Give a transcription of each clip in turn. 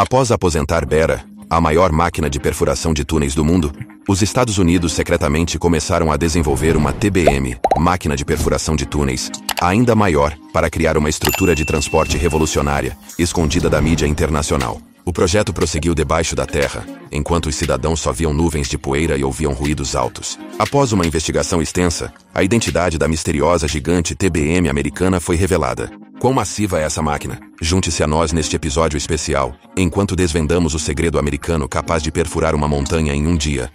Após aposentar Bera, a maior máquina de perfuração de túneis do mundo, os Estados Unidos secretamente começaram a desenvolver uma TBM, máquina de perfuração de túneis, ainda maior, para criar uma estrutura de transporte revolucionária, escondida da mídia internacional. O projeto prosseguiu debaixo da terra, enquanto os cidadãos só viam nuvens de poeira e ouviam ruídos altos. Após uma investigação extensa, a identidade da misteriosa gigante TBM americana foi revelada. Quão massiva é essa máquina? Junte-se a nós neste episódio especial, enquanto desvendamos o segredo americano capaz de perfurar uma montanha em um dia.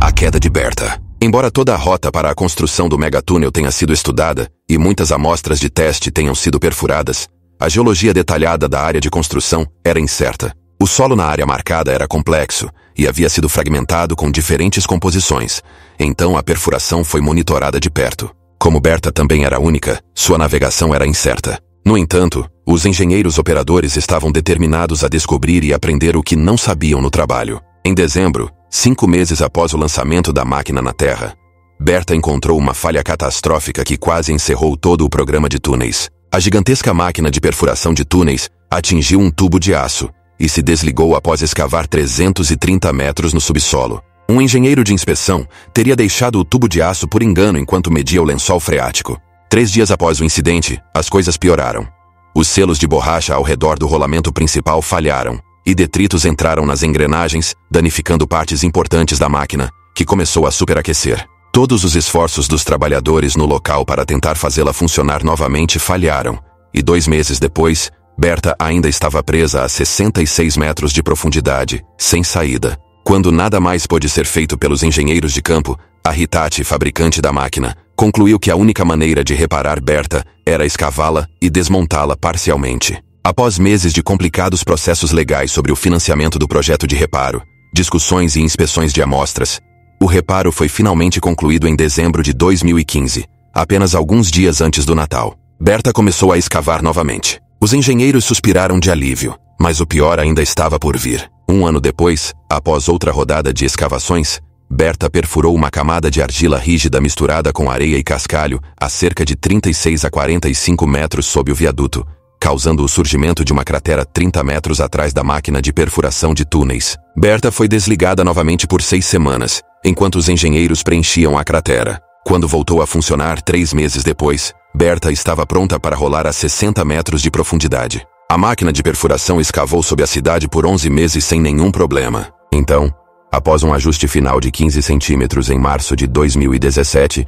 A queda de Berta. Embora toda a rota para a construção do megatúnel tenha sido estudada e muitas amostras de teste tenham sido perfuradas, a geologia detalhada da área de construção era incerta. O solo na área marcada era complexo, e havia sido fragmentado com diferentes composições, então a perfuração foi monitorada de perto. Como Berta também era única, sua navegação era incerta. No entanto, os engenheiros operadores estavam determinados a descobrir e aprender o que não sabiam no trabalho. Em dezembro, cinco meses após o lançamento da máquina na Terra, Berta encontrou uma falha catastrófica que quase encerrou todo o programa de túneis. A gigantesca máquina de perfuração de túneis atingiu um tubo de aço e se desligou após escavar 330 metros no subsolo. Um engenheiro de inspeção teria deixado o tubo de aço por engano enquanto media o lençol freático. Três dias após o incidente, as coisas pioraram. Os selos de borracha ao redor do rolamento principal falharam, e detritos entraram nas engrenagens, danificando partes importantes da máquina, que começou a superaquecer. Todos os esforços dos trabalhadores no local para tentar fazê-la funcionar novamente falharam, e dois meses depois, Berta ainda estava presa a 66 metros de profundidade, sem saída. Quando nada mais pôde ser feito pelos engenheiros de campo, a Hitachi, fabricante da máquina, concluiu que a única maneira de reparar Berta era escavá-la e desmontá-la parcialmente. Após meses de complicados processos legais sobre o financiamento do projeto de reparo, discussões e inspeções de amostras, o reparo foi finalmente concluído em dezembro de 2015, apenas alguns dias antes do Natal. Berta começou a escavar novamente. Os engenheiros suspiraram de alívio, mas o pior ainda estava por vir. Um ano depois, após outra rodada de escavações, Berta perfurou uma camada de argila rígida misturada com areia e cascalho a cerca de 36 a 45 metros sob o viaduto, causando o surgimento de uma cratera 30 metros atrás da máquina de perfuração de túneis. Berta foi desligada novamente por seis semanas, enquanto os engenheiros preenchiam a cratera. Quando voltou a funcionar três meses depois, Berta estava pronta para rolar a 60 metros de profundidade. A máquina de perfuração escavou sob a cidade por 11 meses sem nenhum problema. Então, após um ajuste final de 15 centímetros em março de 2017,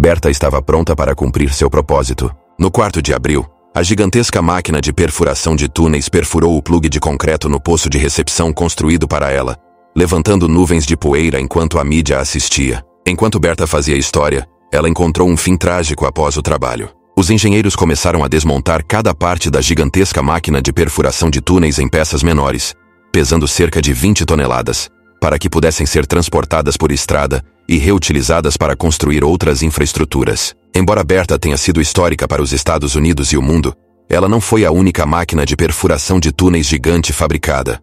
Berta estava pronta para cumprir seu propósito. No 4 de abril, a gigantesca máquina de perfuração de túneis perfurou o plugue de concreto no poço de recepção construído para ela, levantando nuvens de poeira enquanto a mídia assistia. Enquanto Berta fazia história, ela encontrou um fim trágico após o trabalho. Os engenheiros começaram a desmontar cada parte da gigantesca máquina de perfuração de túneis em peças menores, pesando cerca de 20 toneladas, para que pudessem ser transportadas por estrada e reutilizadas para construir outras infraestruturas. Embora Berta tenha sido histórica para os Estados Unidos e o mundo, ela não foi a única máquina de perfuração de túneis gigante fabricada.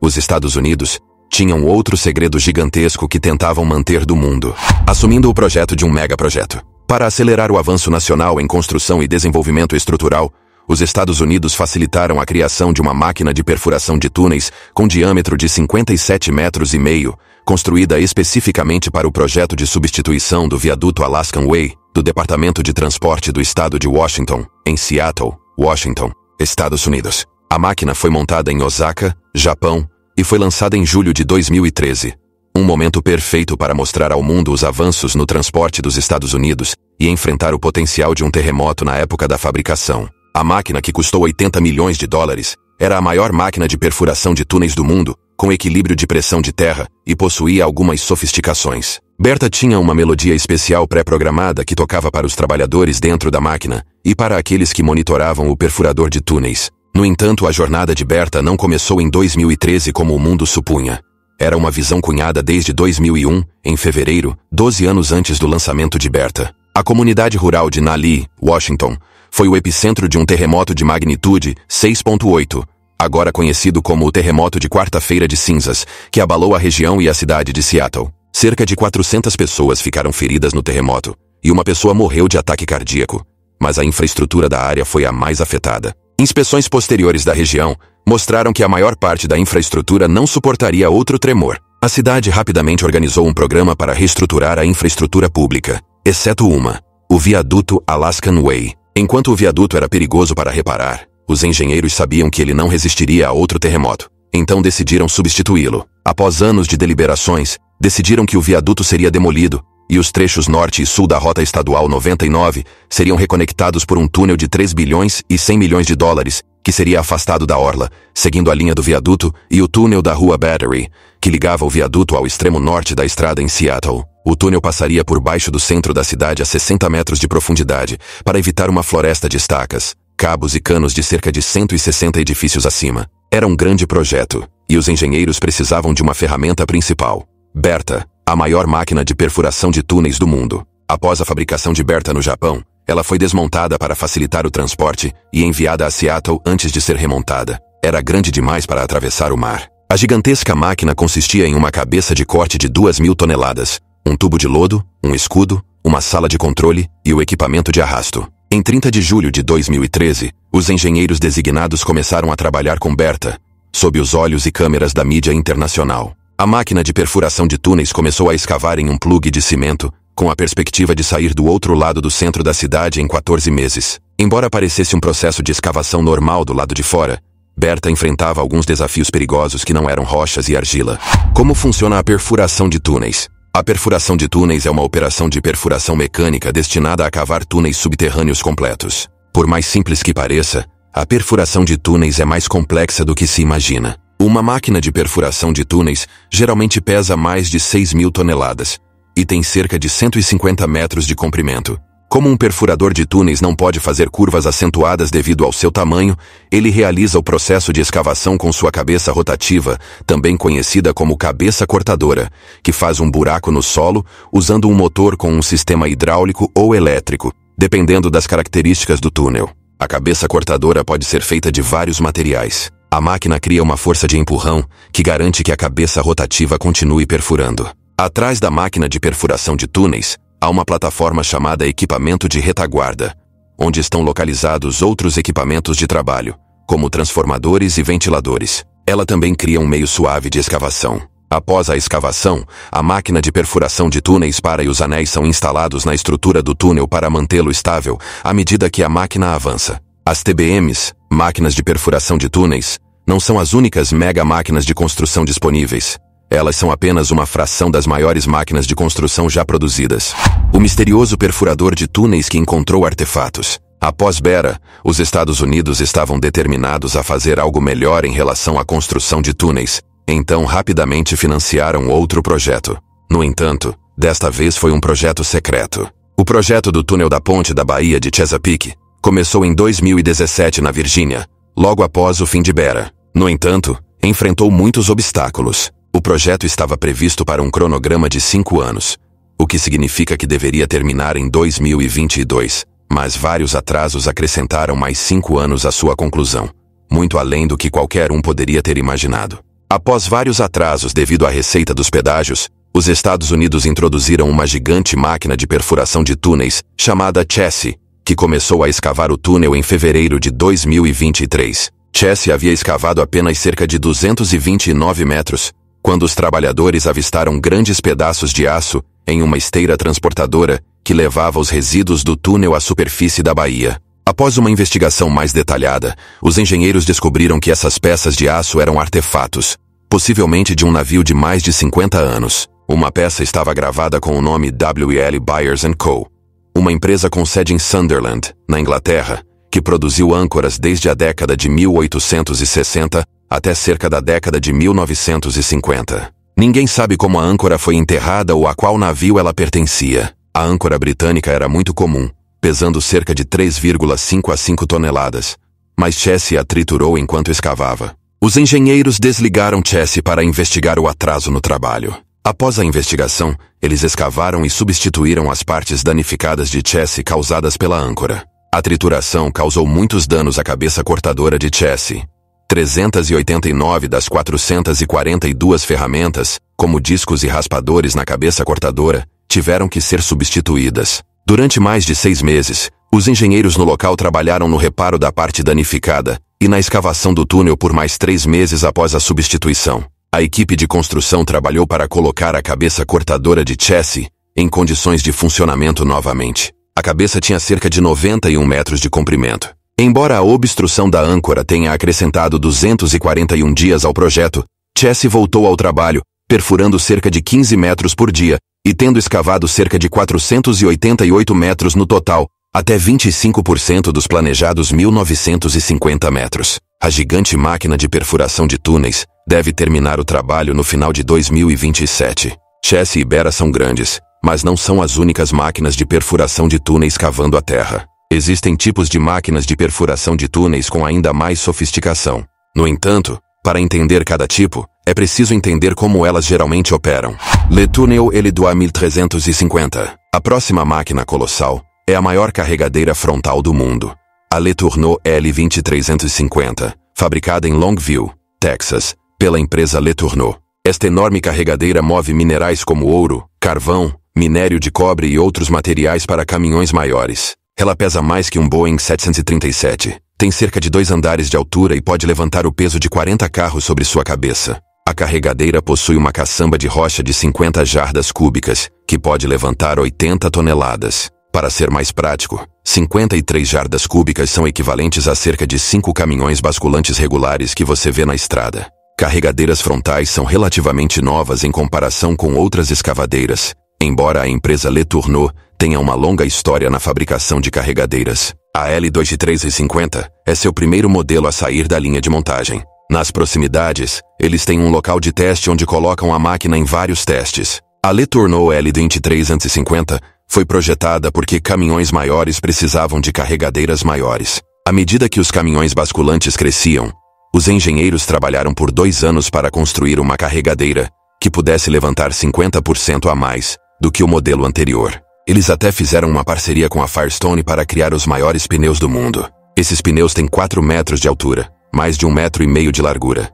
Os Estados Unidos tinham outro segredo gigantesco que tentavam manter do mundo, assumindo o projeto de um megaprojeto. Para acelerar o avanço nacional em construção e desenvolvimento estrutural, os Estados Unidos facilitaram a criação de uma máquina de perfuração de túneis com diâmetro de 57 metros e meio, construída especificamente para o projeto de substituição do viaduto Alaskan Way do Departamento de Transporte do Estado de Washington, em Seattle, Washington, Estados Unidos. A máquina foi montada em Osaka, Japão, e foi lançada em julho de 2013. Um momento perfeito para mostrar ao mundo os avanços no transporte dos Estados Unidos e enfrentar o potencial de um terremoto na época da fabricação. A máquina, que custou 80 milhões de dólares, era a maior máquina de perfuração de túneis do mundo, com equilíbrio de pressão de terra e possuía algumas sofisticações. Berta tinha uma melodia especial pré-programada que tocava para os trabalhadores dentro da máquina e para aqueles que monitoravam o perfurador de túneis. No entanto, a jornada de Berta não começou em 2013 como o mundo supunha. Era uma visão cunhada desde 2001, em fevereiro, 12 anos antes do lançamento de Berta. A comunidade rural de Nali, Washington, foi o epicentro de um terremoto de magnitude 6.8, agora conhecido como o terremoto de quarta-feira de cinzas, que abalou a região e a cidade de Seattle. Cerca de 400 pessoas ficaram feridas no terremoto e uma pessoa morreu de ataque cardíaco, mas a infraestrutura da área foi a mais afetada. Inspeções posteriores da região mostraram que a maior parte da infraestrutura não suportaria outro tremor. A cidade rapidamente organizou um programa para reestruturar a infraestrutura pública, exceto uma, o viaduto Alaskan Way. Enquanto o viaduto era perigoso para reparar, os engenheiros sabiam que ele não resistiria a outro terremoto, então decidiram substituí-lo. Após anos de deliberações, decidiram que o viaduto seria demolido e os trechos norte e sul da Rota Estadual 99 seriam reconectados por um túnel de 3 bilhões e 100 milhões de dólares, que seria afastado da orla, seguindo a linha do viaduto e o túnel da Rua Battery, que ligava o viaduto ao extremo norte da estrada em Seattle. O túnel passaria por baixo do centro da cidade a 60 metros de profundidade, para evitar uma floresta de estacas, cabos e canos de cerca de 160 edifícios acima. Era um grande projeto, e os engenheiros precisavam de uma ferramenta principal. Berta, a maior máquina de perfuração de túneis do mundo. Após a fabricação de Berta no Japão, ela foi desmontada para facilitar o transporte e enviada a Seattle antes de ser remontada. Era grande demais para atravessar o mar. A gigantesca máquina consistia em uma cabeça de corte de duas mil toneladas, um tubo de lodo, um escudo, uma sala de controle e o equipamento de arrasto. Em 30 de julho de 2013, os engenheiros designados começaram a trabalhar com Berta, sob os olhos e câmeras da mídia internacional. A máquina de perfuração de túneis começou a escavar em um plugue de cimento, com a perspectiva de sair do outro lado do centro da cidade em 14 meses. Embora parecesse um processo de escavação normal do lado de fora, Berta enfrentava alguns desafios perigosos que não eram rochas e argila. Como funciona a perfuração de túneis? A perfuração de túneis é uma operação de perfuração mecânica destinada a cavar túneis subterrâneos completos. Por mais simples que pareça, a perfuração de túneis é mais complexa do que se imagina. Uma máquina de perfuração de túneis geralmente pesa mais de 6 mil toneladas e tem cerca de 150 metros de comprimento. Como um perfurador de túneis não pode fazer curvas acentuadas devido ao seu tamanho, ele realiza o processo de escavação com sua cabeça rotativa, também conhecida como cabeça cortadora, que faz um buraco no solo usando um motor com um sistema hidráulico ou elétrico, dependendo das características do túnel. A cabeça cortadora pode ser feita de vários materiais. A máquina cria uma força de empurrão que garante que a cabeça rotativa continue perfurando. Atrás da máquina de perfuração de túneis, há uma plataforma chamada Equipamento de Retaguarda, onde estão localizados outros equipamentos de trabalho, como transformadores e ventiladores. Ela também cria um meio suave de escavação. Após a escavação, a máquina de perfuração de túneis para e os anéis são instalados na estrutura do túnel para mantê-lo estável à medida que a máquina avança. As TBMs, máquinas de perfuração de túneis, não são as únicas mega máquinas de construção disponíveis. Elas são apenas uma fração das maiores máquinas de construção já produzidas. O misterioso perfurador de túneis que encontrou artefatos. Após Bera, os Estados Unidos estavam determinados a fazer algo melhor em relação à construção de túneis, então rapidamente financiaram outro projeto. No entanto, desta vez foi um projeto secreto. O projeto do túnel da ponte da Baía de Chesapeake começou em 2017 na Virgínia, logo após o fim de Bera. No entanto, enfrentou muitos obstáculos. O projeto estava previsto para um cronograma de cinco anos, o que significa que deveria terminar em 2022, mas vários atrasos acrescentaram mais cinco anos à sua conclusão, muito além do que qualquer um poderia ter imaginado. Após vários atrasos devido à receita dos pedágios, os Estados Unidos introduziram uma gigante máquina de perfuração de túneis chamada Chessie, que começou a escavar o túnel em fevereiro de 2023. Chess havia escavado apenas cerca de 229 metros, quando os trabalhadores avistaram grandes pedaços de aço em uma esteira transportadora que levava os resíduos do túnel à superfície da baía. Após uma investigação mais detalhada, os engenheiros descobriram que essas peças de aço eram artefatos, possivelmente de um navio de mais de 50 anos. Uma peça estava gravada com o nome W.L. Byers Co., uma empresa com sede em Sunderland, na Inglaterra, que produziu âncoras desde a década de 1860 até cerca da década de 1950. Ninguém sabe como a âncora foi enterrada ou a qual navio ela pertencia. A âncora britânica era muito comum, pesando cerca de 3,5 a 5 toneladas, mas Chessie a triturou enquanto escavava. Os engenheiros desligaram Chessie para investigar o atraso no trabalho. Após a investigação, eles escavaram e substituíram as partes danificadas de Chessie causadas pela âncora. A trituração causou muitos danos à cabeça cortadora de Chessie. 389 das 442 ferramentas, como discos e raspadores na cabeça cortadora, tiveram que ser substituídas. Durante mais de seis meses, os engenheiros no local trabalharam no reparo da parte danificada e na escavação do túnel por mais três meses após a substituição. A equipe de construção trabalhou para colocar a cabeça cortadora de Chessie em condições de funcionamento novamente. A cabeça tinha cerca de 91 metros de comprimento. Embora a obstrução da âncora tenha acrescentado 241 dias ao projeto, Chessie voltou ao trabalho, perfurando cerca de 15 metros por dia e tendo escavado cerca de 488 metros no total, até 25% dos planejados 1950 metros. A gigante máquina de perfuração de túneis deve terminar o trabalho no final de 2027. Chess e Ibera são grandes, mas não são as únicas máquinas de perfuração de túneis cavando a terra. Existem tipos de máquinas de perfuração de túneis com ainda mais sofisticação. No entanto, para entender cada tipo, é preciso entender como elas geralmente operam. Le Tunnel L2350. A próxima máquina colossal é a maior carregadeira frontal do mundo. A Le Tourneau L2350, fabricada em Longview, Texas, pela empresa Letourneau. Esta enorme carregadeira move minerais como ouro, carvão, minério de cobre e outros materiais para caminhões maiores. Ela pesa mais que um Boeing 737, tem cerca de dois andares de altura e pode levantar o peso de 40 carros sobre sua cabeça. A carregadeira possui uma caçamba de rocha de 50 jardas cúbicas, que pode levantar 80 toneladas. Para ser mais prático, 53 jardas cúbicas são equivalentes a cerca de 5 caminhões basculantes regulares que você vê na estrada carregadeiras frontais são relativamente novas em comparação com outras escavadeiras, embora a empresa Le Tourneau tenha uma longa história na fabricação de carregadeiras. A L2350 é seu primeiro modelo a sair da linha de montagem. Nas proximidades, eles têm um local de teste onde colocam a máquina em vários testes. A Le Tourneau L2350 foi projetada porque caminhões maiores precisavam de carregadeiras maiores. À medida que os caminhões basculantes cresciam, os engenheiros trabalharam por dois anos para construir uma carregadeira que pudesse levantar 50% a mais do que o modelo anterior. Eles até fizeram uma parceria com a Firestone para criar os maiores pneus do mundo. Esses pneus têm 4 metros de altura, mais de um metro e meio de largura,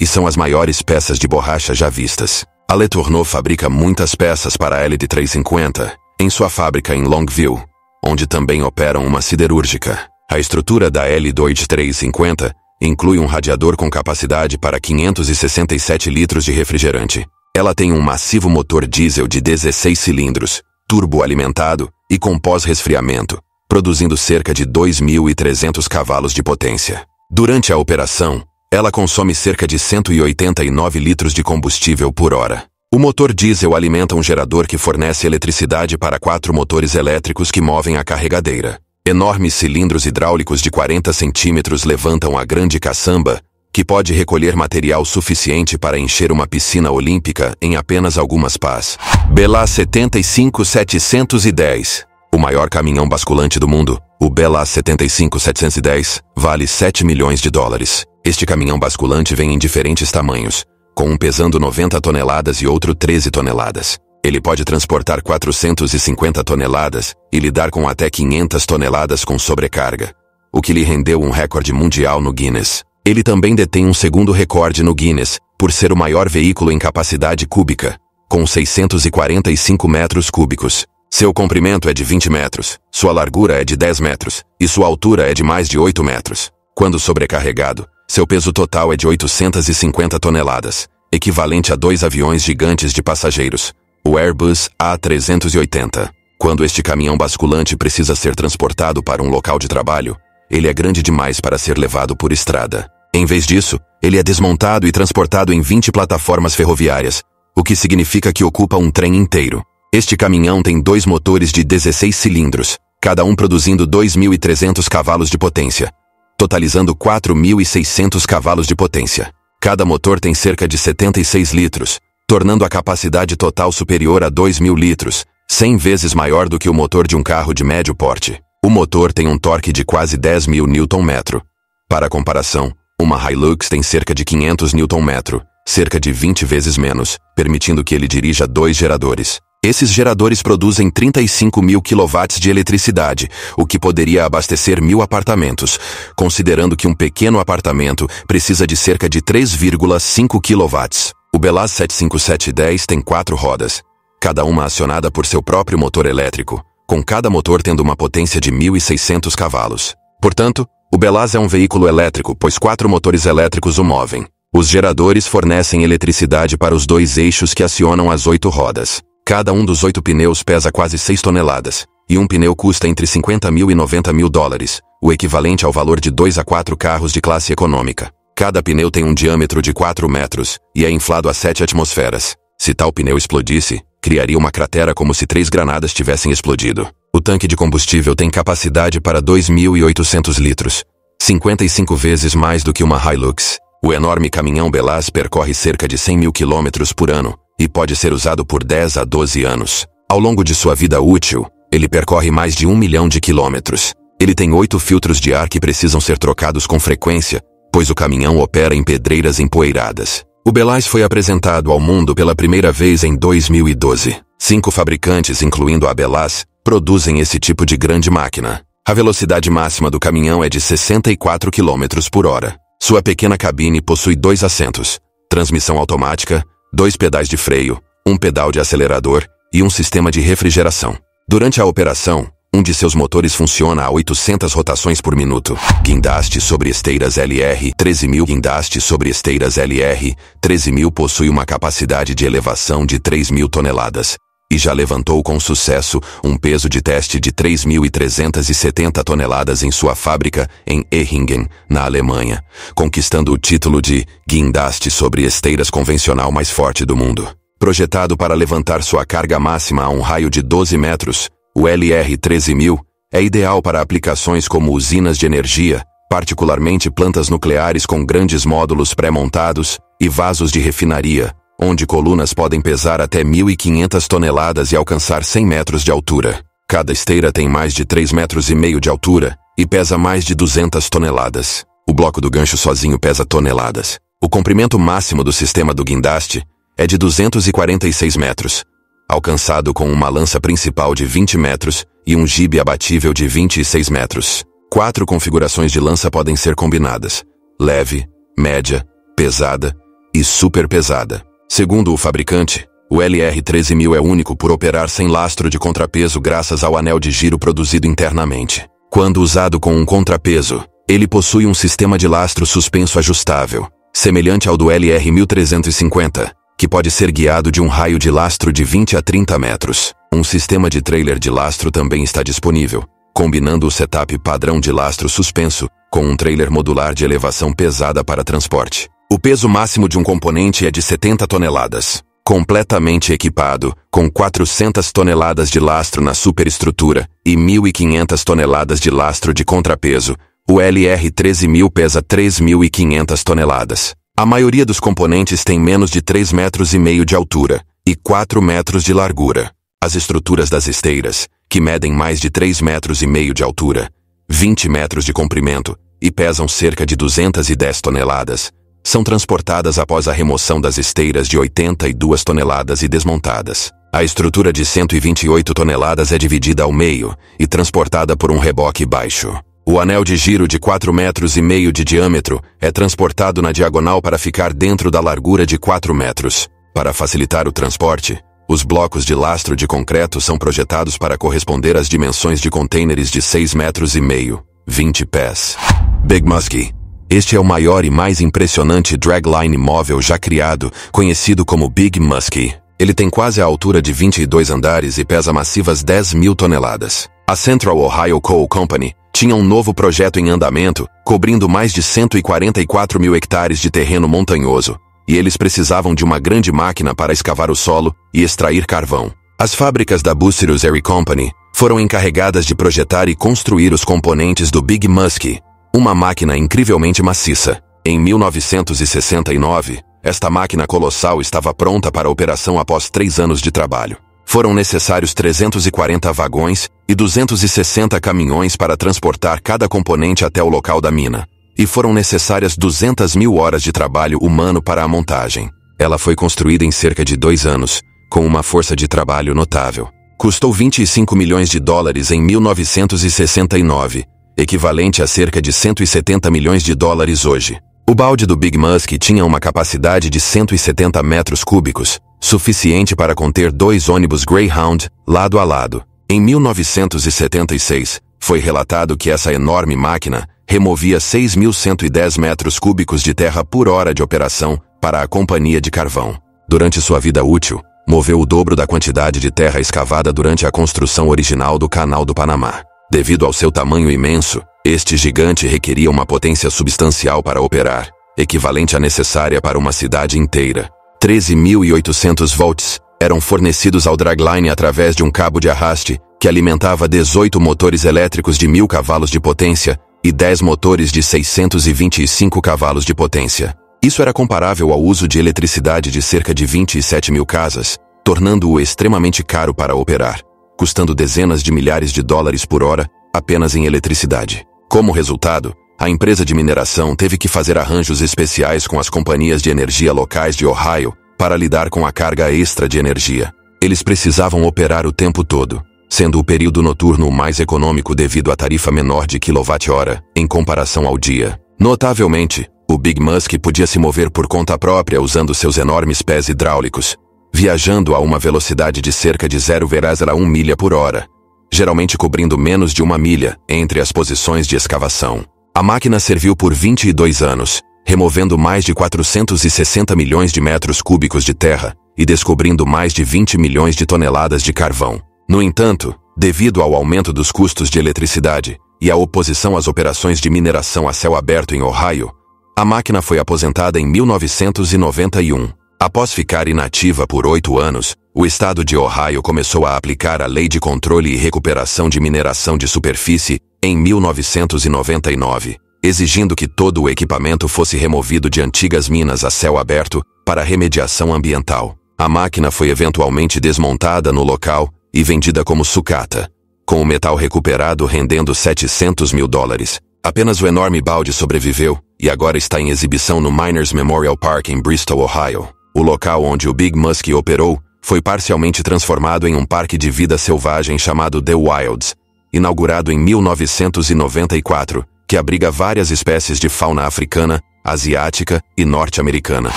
e são as maiores peças de borracha já vistas. A Letourneau fabrica muitas peças para a LD350 em sua fábrica em Longview, onde também operam uma siderúrgica. A estrutura da L2350 Inclui um radiador com capacidade para 567 litros de refrigerante. Ela tem um massivo motor diesel de 16 cilindros, turboalimentado e com pós-resfriamento, produzindo cerca de 2.300 cavalos de potência. Durante a operação, ela consome cerca de 189 litros de combustível por hora. O motor diesel alimenta um gerador que fornece eletricidade para quatro motores elétricos que movem a carregadeira. Enormes cilindros hidráulicos de 40 centímetros levantam a grande caçamba, que pode recolher material suficiente para encher uma piscina olímpica em apenas algumas pás. Bela 75710, o maior caminhão basculante do mundo, o Bela 75710, vale 7 milhões de dólares. Este caminhão basculante vem em diferentes tamanhos, com um pesando 90 toneladas e outro 13 toneladas. Ele pode transportar 450 toneladas e lidar com até 500 toneladas com sobrecarga, o que lhe rendeu um recorde mundial no Guinness. Ele também detém um segundo recorde no Guinness, por ser o maior veículo em capacidade cúbica, com 645 metros cúbicos. Seu comprimento é de 20 metros, sua largura é de 10 metros e sua altura é de mais de 8 metros. Quando sobrecarregado, seu peso total é de 850 toneladas, equivalente a dois aviões gigantes de passageiros o Airbus A380. Quando este caminhão basculante precisa ser transportado para um local de trabalho, ele é grande demais para ser levado por estrada. Em vez disso, ele é desmontado e transportado em 20 plataformas ferroviárias, o que significa que ocupa um trem inteiro. Este caminhão tem dois motores de 16 cilindros, cada um produzindo 2.300 cavalos de potência, totalizando 4.600 cavalos de potência. Cada motor tem cerca de 76 litros, tornando a capacidade total superior a 2 mil litros, 100 vezes maior do que o motor de um carro de médio porte. O motor tem um torque de quase 10 mil Nm. Para comparação, uma Hilux tem cerca de 500 Nm, cerca de 20 vezes menos, permitindo que ele dirija dois geradores. Esses geradores produzem 35 mil quilowatts de eletricidade, o que poderia abastecer mil apartamentos, considerando que um pequeno apartamento precisa de cerca de 3,5 quilowatts. O Belaz 75710 tem quatro rodas, cada uma acionada por seu próprio motor elétrico, com cada motor tendo uma potência de 1.600 cavalos. Portanto, o Belaz é um veículo elétrico, pois quatro motores elétricos o movem. Os geradores fornecem eletricidade para os dois eixos que acionam as oito rodas. Cada um dos oito pneus pesa quase 6 toneladas, e um pneu custa entre 50 mil e 90 mil dólares, o equivalente ao valor de dois a quatro carros de classe econômica. Cada pneu tem um diâmetro de 4 metros e é inflado a 7 atmosferas. Se tal pneu explodisse, criaria uma cratera como se três granadas tivessem explodido. O tanque de combustível tem capacidade para 2.800 litros, 55 vezes mais do que uma Hilux. O enorme caminhão Belaz percorre cerca de 100 mil quilômetros por ano e pode ser usado por 10 a 12 anos. Ao longo de sua vida útil, ele percorre mais de um milhão de quilômetros. Ele tem oito filtros de ar que precisam ser trocados com frequência pois o caminhão opera em pedreiras empoeiradas. O belaz foi apresentado ao mundo pela primeira vez em 2012. Cinco fabricantes, incluindo a Belaz, produzem esse tipo de grande máquina. A velocidade máxima do caminhão é de 64 km por hora. Sua pequena cabine possui dois assentos, transmissão automática, dois pedais de freio, um pedal de acelerador e um sistema de refrigeração. Durante a operação, um de seus motores funciona a 800 rotações por minuto. Guindaste sobre esteiras LR 13.000 Guindaste sobre esteiras LR 13.000 possui uma capacidade de elevação de 3.000 toneladas e já levantou com sucesso um peso de teste de 3.370 toneladas em sua fábrica em Ehingen, na Alemanha, conquistando o título de guindaste sobre esteiras convencional mais forte do mundo. Projetado para levantar sua carga máxima a um raio de 12 metros, o LR-13000 é ideal para aplicações como usinas de energia, particularmente plantas nucleares com grandes módulos pré-montados e vasos de refinaria, onde colunas podem pesar até 1.500 toneladas e alcançar 100 metros de altura. Cada esteira tem mais de 3,5 metros e meio de altura e pesa mais de 200 toneladas. O bloco do gancho sozinho pesa toneladas. O comprimento máximo do sistema do guindaste é de 246 metros, alcançado com uma lança principal de 20 metros e um gibe abatível de 26 metros. Quatro configurações de lança podem ser combinadas: leve, média, pesada e super pesada. Segundo o fabricante, o LR-13000 é único por operar sem lastro de contrapeso graças ao anel de giro produzido internamente. Quando usado com um contrapeso, ele possui um sistema de lastro suspenso ajustável, semelhante ao do LR-1350, que pode ser guiado de um raio de lastro de 20 a 30 metros. Um sistema de trailer de lastro também está disponível, combinando o setup padrão de lastro suspenso com um trailer modular de elevação pesada para transporte. O peso máximo de um componente é de 70 toneladas. Completamente equipado, com 400 toneladas de lastro na superestrutura e 1.500 toneladas de lastro de contrapeso, o LR-13000 pesa 3.500 toneladas. A maioria dos componentes tem menos de 3,5 metros e meio de altura e 4 metros de largura. As estruturas das esteiras, que medem mais de 3,5 metros e meio de altura, 20 metros de comprimento e pesam cerca de 210 toneladas, são transportadas após a remoção das esteiras de 82 toneladas e desmontadas. A estrutura de 128 toneladas é dividida ao meio e transportada por um reboque baixo. O anel de giro de 4 metros e meio de diâmetro é transportado na diagonal para ficar dentro da largura de 4 metros. Para facilitar o transporte, os blocos de lastro de concreto são projetados para corresponder às dimensões de contêineres de 6 metros e meio, 20 pés. Big Muskie. Este é o maior e mais impressionante dragline móvel já criado, conhecido como Big Muskie. Ele tem quase a altura de 22 andares e pesa massivas 10 mil toneladas. A Central Ohio Coal Company tinha um novo projeto em andamento, cobrindo mais de 144 mil hectares de terreno montanhoso, e eles precisavam de uma grande máquina para escavar o solo e extrair carvão. As fábricas da Bucyrus Air Company foram encarregadas de projetar e construir os componentes do Big Muskie, uma máquina incrivelmente maciça. Em 1969, esta máquina colossal estava pronta para operação após três anos de trabalho foram necessários 340 vagões e 260 caminhões para transportar cada componente até o local da mina, e foram necessárias 200 mil horas de trabalho humano para a montagem. Ela foi construída em cerca de dois anos, com uma força de trabalho notável. Custou 25 milhões de dólares em 1969, equivalente a cerca de 170 milhões de dólares hoje. O balde do Big Musk tinha uma capacidade de 170 metros cúbicos, suficiente para conter dois ônibus Greyhound lado a lado. Em 1976, foi relatado que essa enorme máquina removia 6.110 metros cúbicos de terra por hora de operação para a companhia de carvão. Durante sua vida útil, moveu o dobro da quantidade de terra escavada durante a construção original do Canal do Panamá. Devido ao seu tamanho imenso, este gigante requeria uma potência substancial para operar, equivalente à necessária para uma cidade inteira. 13.800 volts, eram fornecidos ao dragline através de um cabo de arraste que alimentava 18 motores elétricos de 1.000 cavalos de potência e 10 motores de 625 cavalos de potência. Isso era comparável ao uso de eletricidade de cerca de 27 mil casas, tornando-o extremamente caro para operar, custando dezenas de milhares de dólares por hora apenas em eletricidade. Como resultado, a empresa de mineração teve que fazer arranjos especiais com as companhias de energia locais de Ohio para lidar com a carga extra de energia. Eles precisavam operar o tempo todo, sendo o período noturno mais econômico devido à tarifa menor de quilowatt-hora em comparação ao dia. Notavelmente, o Big Musk podia se mover por conta própria usando seus enormes pés hidráulicos, viajando a uma velocidade de cerca de 0,01 milha por hora, geralmente cobrindo menos de uma milha entre as posições de escavação. A máquina serviu por 22 anos, removendo mais de 460 milhões de metros cúbicos de terra e descobrindo mais de 20 milhões de toneladas de carvão. No entanto, devido ao aumento dos custos de eletricidade e à oposição às operações de mineração a céu aberto em Ohio, a máquina foi aposentada em 1991. Após ficar inativa por oito anos, o estado de Ohio começou a aplicar a Lei de Controle e Recuperação de Mineração de Superfície em 1999, exigindo que todo o equipamento fosse removido de antigas minas a céu aberto para remediação ambiental. A máquina foi eventualmente desmontada no local e vendida como sucata, com o metal recuperado rendendo 700 mil dólares. Apenas o enorme balde sobreviveu e agora está em exibição no Miners Memorial Park em Bristol, Ohio. O local onde o Big Musk operou foi parcialmente transformado em um parque de vida selvagem chamado The Wilds, inaugurado em 1994, que abriga várias espécies de fauna africana, asiática e norte-americana.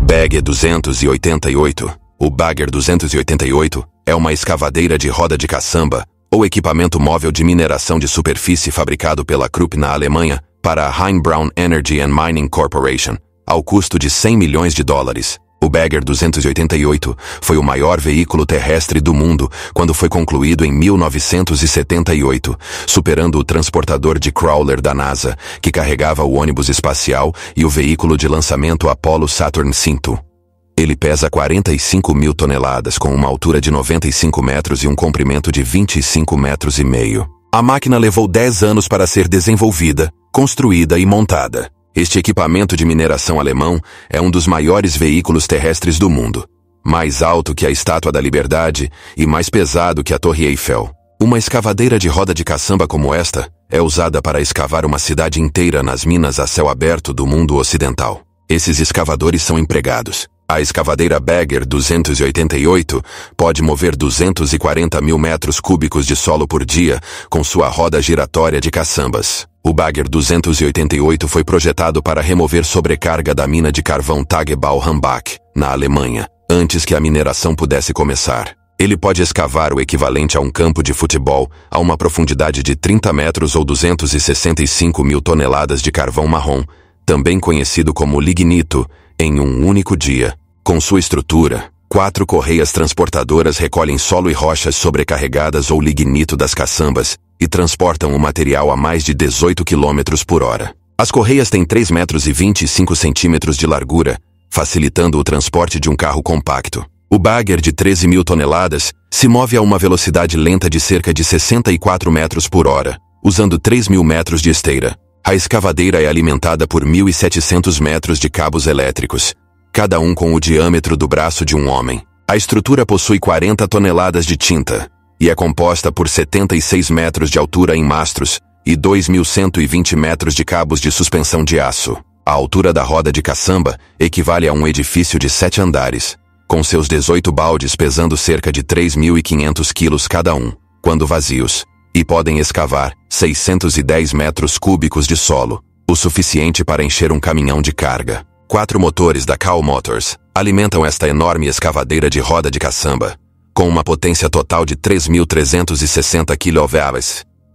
Bagger é 288. O Bagger é 288 é uma escavadeira de roda de caçamba ou equipamento móvel de mineração de superfície fabricado pela Krupp na Alemanha para a Heinbraun Energy and Mining Corporation, ao custo de 100 milhões de dólares. O Bagger 288 foi o maior veículo terrestre do mundo quando foi concluído em 1978, superando o transportador de crawler da NASA, que carregava o ônibus espacial e o veículo de lançamento Apollo Saturn V. Ele pesa 45 mil toneladas com uma altura de 95 metros e um comprimento de 25 metros e meio. A máquina levou 10 anos para ser desenvolvida, construída e montada. Este equipamento de mineração alemão é um dos maiores veículos terrestres do mundo, mais alto que a Estátua da Liberdade e mais pesado que a Torre Eiffel. Uma escavadeira de roda de caçamba como esta é usada para escavar uma cidade inteira nas minas a céu aberto do mundo ocidental. Esses escavadores são empregados. A escavadeira Bagger 288 pode mover 240 mil metros cúbicos de solo por dia com sua roda giratória de caçambas. O Bagger 288 foi projetado para remover sobrecarga da mina de carvão Tagebau-Hambach, na Alemanha, antes que a mineração pudesse começar. Ele pode escavar o equivalente a um campo de futebol a uma profundidade de 30 metros ou 265 mil toneladas de carvão marrom, também conhecido como lignito, em um único dia. Com sua estrutura, quatro correias transportadoras recolhem solo e rochas sobrecarregadas ou lignito das caçambas e transportam o material a mais de 18 km por hora. As correias têm 3,25 metros e 25 centímetros de largura, facilitando o transporte de um carro compacto. O bagger de 13 mil toneladas se move a uma velocidade lenta de cerca de 64 metros por hora, usando 3 mil metros de esteira. A escavadeira é alimentada por 1.700 metros de cabos elétricos, cada um com o diâmetro do braço de um homem. A estrutura possui 40 toneladas de tinta, e é composta por 76 metros de altura em mastros e 2.120 metros de cabos de suspensão de aço. A altura da roda de caçamba equivale a um edifício de sete andares, com seus 18 baldes pesando cerca de 3.500 quilos cada um, quando vazios, e podem escavar 610 metros cúbicos de solo, o suficiente para encher um caminhão de carga. Quatro motores da Cal Motors alimentam esta enorme escavadeira de roda de caçamba, com uma potência total de 3.360 kW,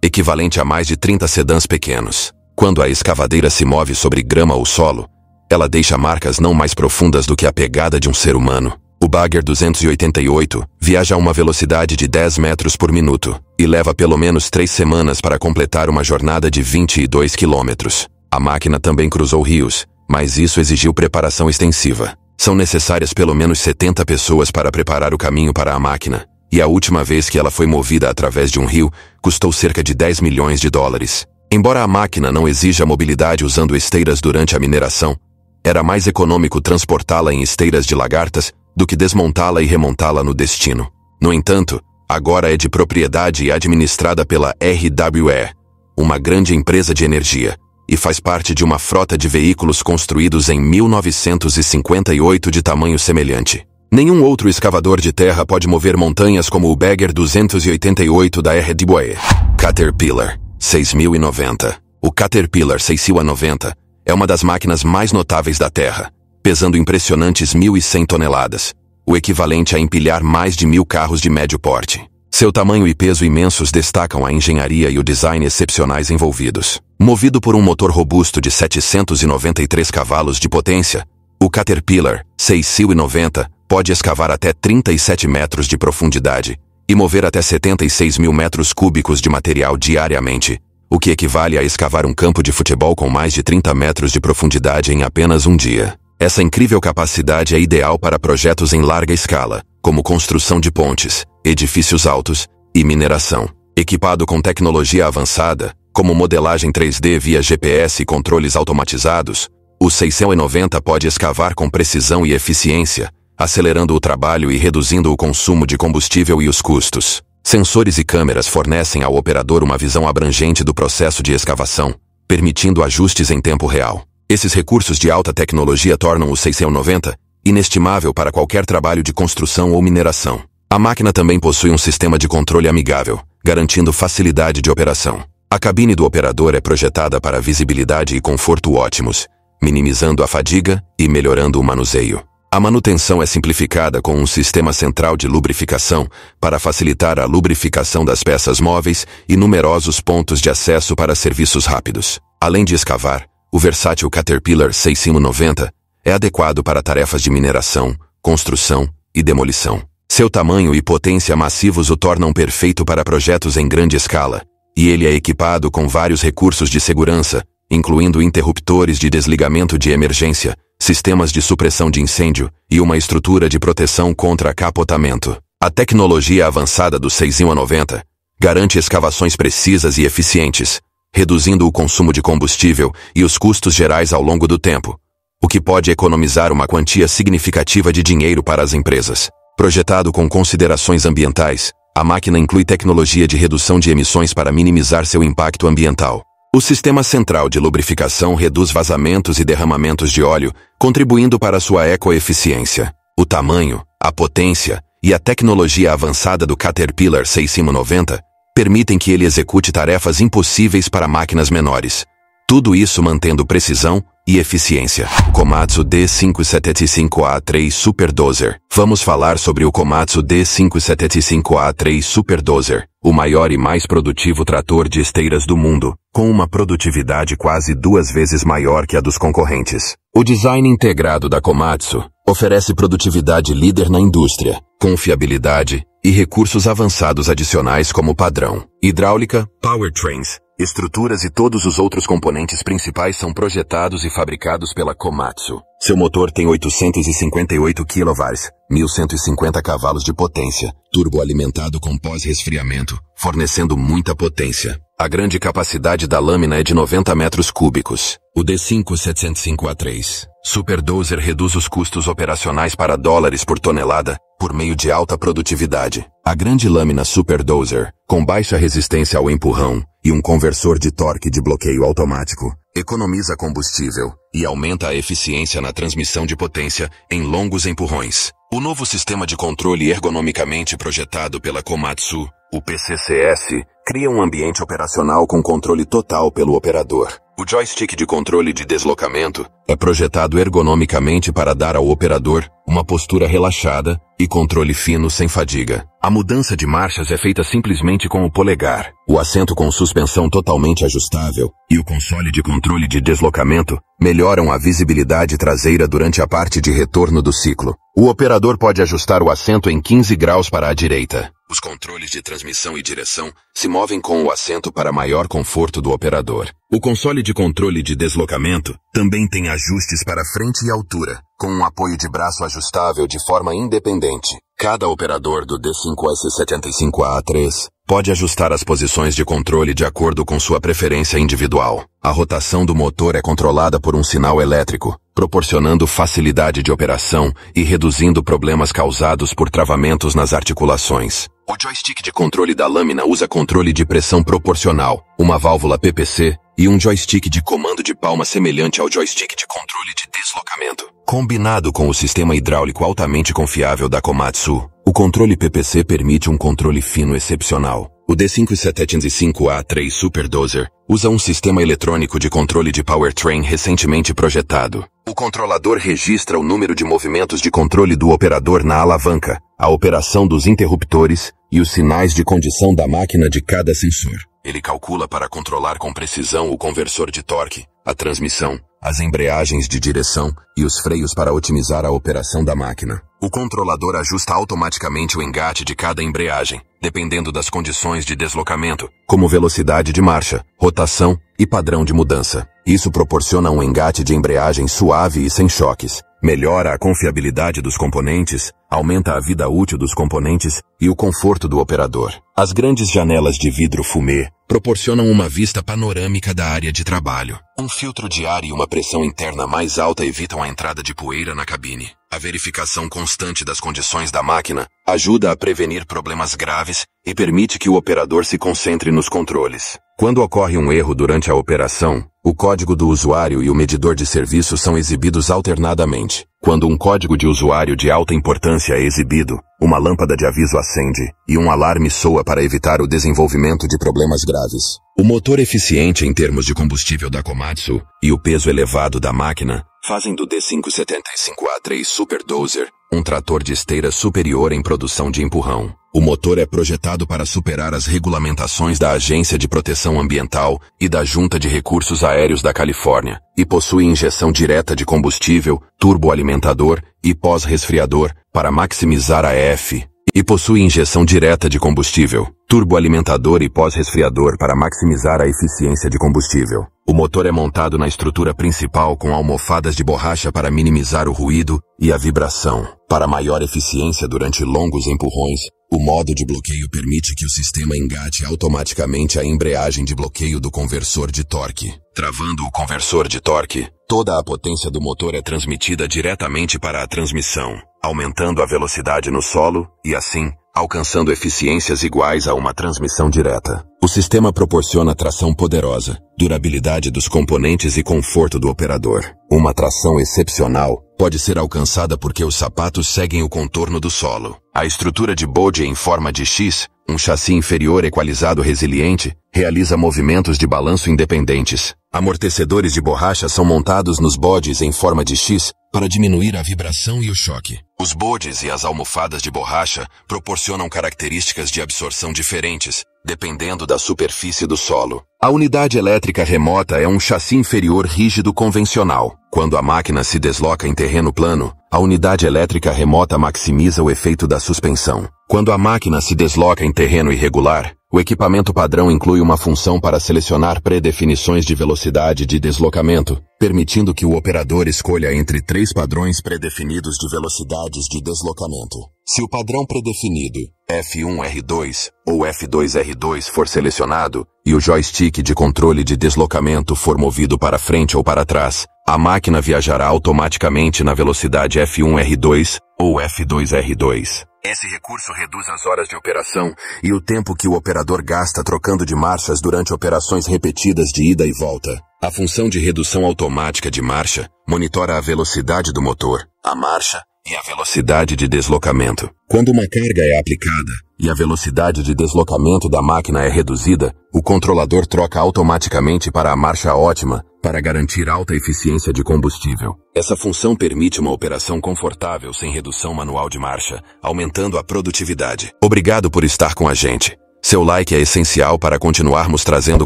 equivalente a mais de 30 sedãs pequenos. Quando a escavadeira se move sobre grama ou solo, ela deixa marcas não mais profundas do que a pegada de um ser humano. O Bagger 288 viaja a uma velocidade de 10 metros por minuto e leva pelo menos três semanas para completar uma jornada de 22 quilômetros. A máquina também cruzou rios, mas isso exigiu preparação extensiva. São necessárias pelo menos 70 pessoas para preparar o caminho para a máquina, e a última vez que ela foi movida através de um rio custou cerca de 10 milhões de dólares. Embora a máquina não exija mobilidade usando esteiras durante a mineração, era mais econômico transportá-la em esteiras de lagartas do que desmontá-la e remontá-la no destino. No entanto, agora é de propriedade e administrada pela RWE, uma grande empresa de energia, e faz parte de uma frota de veículos construídos em 1958 de tamanho semelhante. Nenhum outro escavador de terra pode mover montanhas como o Bagger 288 da R. Boer. Caterpillar 6090. O Caterpillar 6000A90 é uma das máquinas mais notáveis da Terra, pesando impressionantes 1.100 toneladas, o equivalente a empilhar mais de mil carros de médio porte. Seu tamanho e peso imensos destacam a engenharia e o design excepcionais envolvidos. Movido por um motor robusto de 793 cavalos de potência, o Caterpillar 6090 pode escavar até 37 metros de profundidade e mover até 76 mil metros cúbicos de material diariamente, o que equivale a escavar um campo de futebol com mais de 30 metros de profundidade em apenas um dia. Essa incrível capacidade é ideal para projetos em larga escala, como construção de pontes, edifícios altos e mineração. Equipado com tecnologia avançada, como modelagem 3D via GPS e controles automatizados, o 690 pode escavar com precisão e eficiência, acelerando o trabalho e reduzindo o consumo de combustível e os custos. Sensores e câmeras fornecem ao operador uma visão abrangente do processo de escavação, permitindo ajustes em tempo real. Esses recursos de alta tecnologia tornam o 690 inestimável para qualquer trabalho de construção ou mineração. A máquina também possui um sistema de controle amigável, garantindo facilidade de operação. A cabine do operador é projetada para visibilidade e conforto ótimos, minimizando a fadiga e melhorando o manuseio. A manutenção é simplificada com um sistema central de lubrificação para facilitar a lubrificação das peças móveis e numerosos pontos de acesso para serviços rápidos. Além de escavar, o versátil Caterpillar 6590 é adequado para tarefas de mineração, construção e demolição. Seu tamanho e potência massivos o tornam perfeito para projetos em grande escala, e ele é equipado com vários recursos de segurança, incluindo interruptores de desligamento de emergência, sistemas de supressão de incêndio e uma estrutura de proteção contra capotamento. A tecnologia avançada do 6 a 90 garante escavações precisas e eficientes, reduzindo o consumo de combustível e os custos gerais ao longo do tempo, o que pode economizar uma quantia significativa de dinheiro para as empresas. Projetado com considerações ambientais, a máquina inclui tecnologia de redução de emissões para minimizar seu impacto ambiental. O sistema central de lubrificação reduz vazamentos e derramamentos de óleo, contribuindo para sua ecoeficiência. O tamanho, a potência e a tecnologia avançada do Caterpillar 690 permitem que ele execute tarefas impossíveis para máquinas menores. Tudo isso mantendo precisão, e eficiência. Komatsu D575A3 Dozer. Vamos falar sobre o Komatsu D575A3 Dozer, o maior e mais produtivo trator de esteiras do mundo, com uma produtividade quase duas vezes maior que a dos concorrentes. O design integrado da Komatsu oferece produtividade líder na indústria, confiabilidade e recursos avançados adicionais como padrão, hidráulica, powertrains, Estruturas e todos os outros componentes principais são projetados e fabricados pela Komatsu. Seu motor tem 858 kW, 1150 cavalos de potência, turboalimentado com pós-resfriamento, fornecendo muita potência. A grande capacidade da lâmina é de 90 metros cúbicos. O d 5705 a 3 Superdoser reduz os custos operacionais para dólares por tonelada por meio de alta produtividade. A grande lâmina Dozer, com baixa resistência ao empurrão, e um conversor de torque de bloqueio automático, economiza combustível e aumenta a eficiência na transmissão de potência em longos empurrões. O novo sistema de controle ergonomicamente projetado pela Komatsu o PCCS cria um ambiente operacional com controle total pelo operador. O joystick de controle de deslocamento é projetado ergonomicamente para dar ao operador uma postura relaxada e controle fino sem fadiga. A mudança de marchas é feita simplesmente com o polegar, o assento com suspensão totalmente ajustável e o console de controle de deslocamento melhoram a visibilidade traseira durante a parte de retorno do ciclo. O operador pode ajustar o assento em 15 graus para a direita, os controles de transmissão e direção se movem com o assento para maior conforto do operador. O console de controle de deslocamento também tem ajustes para frente e altura, com um apoio de braço ajustável de forma independente. Cada operador do D5S75A3 pode ajustar as posições de controle de acordo com sua preferência individual. A rotação do motor é controlada por um sinal elétrico, proporcionando facilidade de operação e reduzindo problemas causados por travamentos nas articulações. O joystick de controle da lâmina usa controle de pressão proporcional, uma válvula PPC e um joystick de comando de palma semelhante ao joystick de controle de deslocamento. Combinado com o sistema hidráulico altamente confiável da Komatsu, o controle PPC permite um controle fino excepcional. O D5705A3 Super Dozer usa um sistema eletrônico de controle de powertrain recentemente projetado, o controlador registra o número de movimentos de controle do operador na alavanca, a operação dos interruptores e os sinais de condição da máquina de cada sensor. Ele calcula para controlar com precisão o conversor de torque, a transmissão, as embreagens de direção e os freios para otimizar a operação da máquina. O controlador ajusta automaticamente o engate de cada embreagem, dependendo das condições de deslocamento, como velocidade de marcha, rotação e padrão de mudança. Isso proporciona um engate de embreagem suave e sem choques, melhora a confiabilidade dos componentes, aumenta a vida útil dos componentes e o conforto do operador. As grandes janelas de vidro fumê proporcionam uma vista panorâmica da área de trabalho. Um filtro de ar e uma pressão interna mais alta evitam a entrada de poeira na cabine. A verificação constante das condições da máquina ajuda a prevenir problemas graves e permite que o operador se concentre nos controles. Quando ocorre um erro durante a operação, o código do usuário e o medidor de serviço são exibidos alternadamente. Quando um código de usuário de alta importância é exibido, uma lâmpada de aviso acende e um alarme soa para evitar o desenvolvimento de problemas graves. O motor eficiente em termos de combustível da Komatsu e o peso elevado da máquina fazem do D575A3 Super Dozer um trator de esteira superior em produção de empurrão. O motor é projetado para superar as regulamentações da Agência de Proteção Ambiental e da Junta de Recursos Aéreos da Califórnia e possui injeção direta de combustível, turboalimentador e pós-resfriador para maximizar a F e possui injeção direta de combustível, turboalimentador e pós-resfriador para maximizar a eficiência de combustível. O motor é montado na estrutura principal com almofadas de borracha para minimizar o ruído e a vibração. Para maior eficiência durante longos empurrões, o modo de bloqueio permite que o sistema engate automaticamente a embreagem de bloqueio do conversor de torque. Travando o conversor de torque, toda a potência do motor é transmitida diretamente para a transmissão aumentando a velocidade no solo e, assim, alcançando eficiências iguais a uma transmissão direta. O sistema proporciona tração poderosa, durabilidade dos componentes e conforto do operador. Uma tração excepcional pode ser alcançada porque os sapatos seguem o contorno do solo. A estrutura de bode em forma de X, um chassi inferior equalizado resiliente, realiza movimentos de balanço independentes. Amortecedores de borracha são montados nos bodes em forma de X para diminuir a vibração e o choque. Os bodes e as almofadas de borracha proporcionam características de absorção diferentes, dependendo da superfície do solo. A unidade elétrica remota é um chassi inferior rígido convencional. Quando a máquina se desloca em terreno plano, a unidade elétrica remota maximiza o efeito da suspensão. Quando a máquina se desloca em terreno irregular, o equipamento padrão inclui uma função para selecionar predefinições de velocidade de deslocamento, permitindo que o operador escolha entre três padrões predefinidos de velocidades de deslocamento. Se o padrão predefinido F1R2 ou F2R2 for selecionado e o joystick de controle de deslocamento for movido para frente ou para trás, a máquina viajará automaticamente na velocidade F1R2 ou F2R2. Esse recurso reduz as horas de operação e o tempo que o operador gasta trocando de marchas durante operações repetidas de ida e volta. A função de redução automática de marcha monitora a velocidade do motor, a marcha e a velocidade de deslocamento. Quando uma carga é aplicada e a velocidade de deslocamento da máquina é reduzida, o controlador troca automaticamente para a marcha ótima para garantir alta eficiência de combustível. Essa função permite uma operação confortável sem redução manual de marcha, aumentando a produtividade. Obrigado por estar com a gente. Seu like é essencial para continuarmos trazendo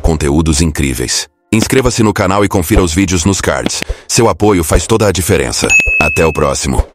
conteúdos incríveis. Inscreva-se no canal e confira os vídeos nos cards. Seu apoio faz toda a diferença. Até o próximo.